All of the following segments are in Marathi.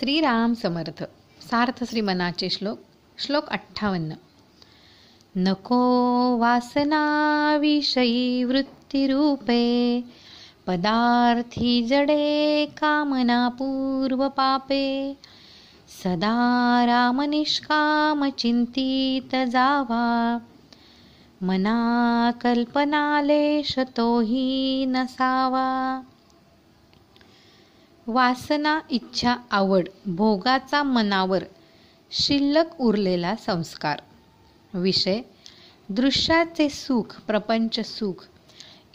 श्रीराम समर्थ सार्थ श्रीमनाचे श्लोक श्लोक अठ्ठावन्न नको वासना विषयी रूपे, पदार्थी जडे कामना पूर्व पापे सदा राम चिंतीत जावा मना कल्पनालेश तोही नसावा वासना इच्छा आवड भोगाचा मनावर शिल्लक उरलेला संस्कार विषय दृश्याचे सुख प्रपंच सुख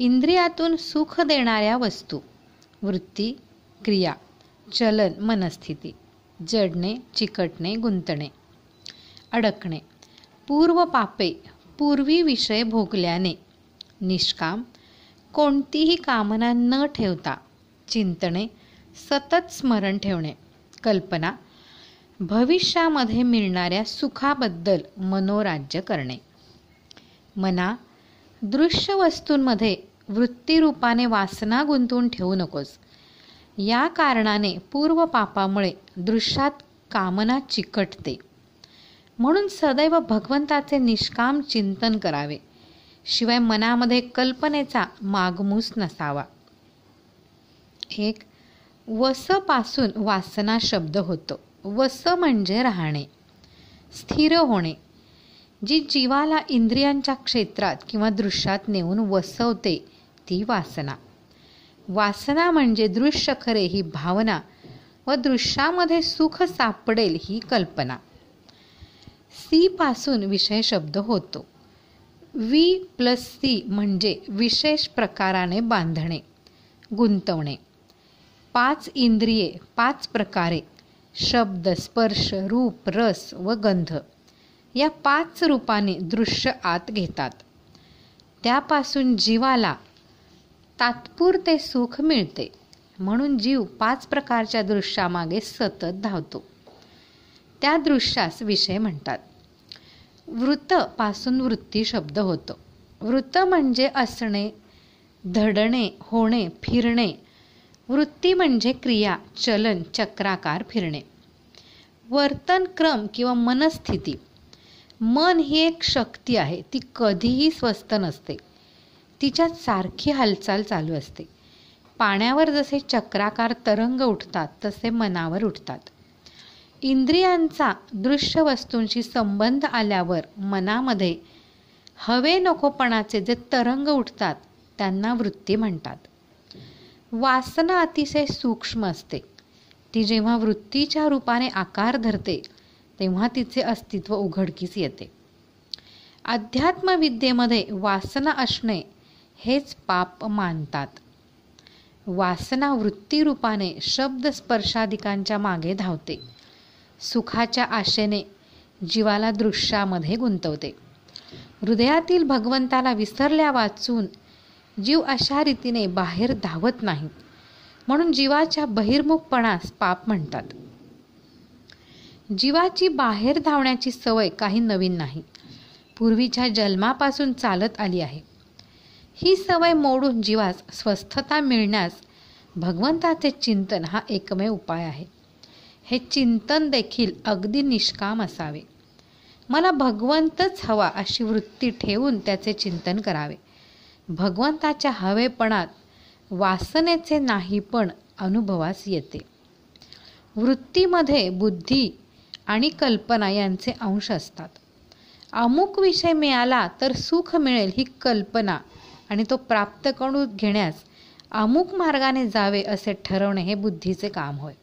इंद्रियातून सुख देणाऱ्या वस्तू वृत्ती क्रिया चलन मनस्थिती जडणे चिकटणे गुंतणे अडकणे पूर्व पापे पूर्वी विषय भोगल्याने निष्काम कोणतीही कामना न ठेवता चिंतणे सतत स्मरण ठेवणे कल्पना भविष्यामध्ये मिळणाऱ्या सुखाबद्दल मनोराज्य करणे मना दृश्य वस्तूंमध्ये वृत्तिरूपाने वासना गुंतून ठेवू नकोस या कारणाने पूर्व पापामुळे दृश्यात कामना चिकटते म्हणून सदैव भगवंताचे निष्काम चिंतन करावे शिवाय मनामध्ये कल्पनेचा मागमूस नसावा एक वसपासून वासना शब्द होतो वस म्हणजे राहणे स्थिर होणे जी जीवाला इंद्रियांच्या क्षेत्रात किंवा दृश्यात नेऊन वसवते ती वासना वासना म्हणजे दृश्य खरे ही भावना व दृश्यामध्ये सुख सापडेल ही कल्पना सी पासून विषय शब्द होतो वी प्लस सी म्हणजे विशेष प्रकाराने बांधणे गुंतवणे पाच इंद्रिये पाच प्रकारे शब्द स्पर्श रूप रस व गंध या पाच रूपाने दृश्य आत घेतात त्यापासून जीवाला तात्पुरते सुख मिळते म्हणून जीव पाच प्रकारच्या दृश्यामागे सतत धावतो त्या दृश्यास विषय म्हणतात वृत्त पासून वृत्ती शब्द होतो वृत्त म्हणजे असणे धडणे होणे फिरणे वृत्ती म्हणजे क्रिया चलन चक्राकार फिरणे वर्तन क्रम किंवा मनस्थिती मन ही एक शक्ती आहे ती कधीही स्वस्त नसते तिच्यात सारखी हालचाल चालू असते पाण्यावर जसे चक्राकार तरंग उठतात तसे मनावर उठतात इंद्रियांचा दृश्य वस्तूंशी संबंध आल्यावर मनामध्ये हवे नकोपणाचे जे तरंग उठतात त्यांना वृत्ती म्हणतात वासना अतिशय सूक्ष्म असते ती जेव्हा वृत्तीच्या रूपाने आकार धरते तेव्हा तिचे अस्तित्व उघडकीस येते अध्यात्मविद्येमध्ये वासना असणे हेच पाप मानतात वासना वृत्तीरूपाने शब्द स्पर्शाधिकांच्या मागे धावते सुखाच्या आशेने जीवाला दृश्यामध्ये गुंतवते हृदयातील भगवंताला विसरल्या वाचून जीव अशा रीतीने बाहेर धावत नाही म्हणून जीवाच्या बहिर्मुखपणास पाप म्हणतात जीवाची बाहेर धावण्याची सवय काही नवीन नाही पूर्वीच्या जन्मापासून चालत आली आहे ही सवय मोडून जीवास स्वस्थता मिळण्यास भगवंताचे चिंतन हा एकमेव उपाय आहे हे चिंतन देखील अगदी निष्काम असावे मला भगवंतच हवा अशी वृत्ती ठेवून त्याचे चिंतन करावे भगवंताच्या हवेपणात वासनेचे नाही पण अनुभवास येते वृत्तीमध्ये बुद्धी आणि कल्पना यांचे अंश असतात अमुक विषय मिळाला तर सुख मिळेल ही कल्पना आणि तो प्राप्त करून घेण्यास अमुक मार्गाने जावे असे ठरवणे हे बुद्धीचे काम होय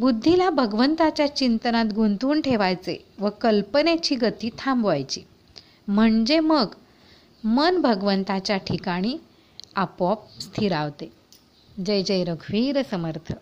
बुद्धीला भगवंताच्या चिंतनात गुंतवून ठेवायचे व कल्पनेची गती थांबवायची म्हणजे मग मन भगवंताच्या ठिकाणी आपोआप स्थिरावते जय जय रघुवीर समर्थ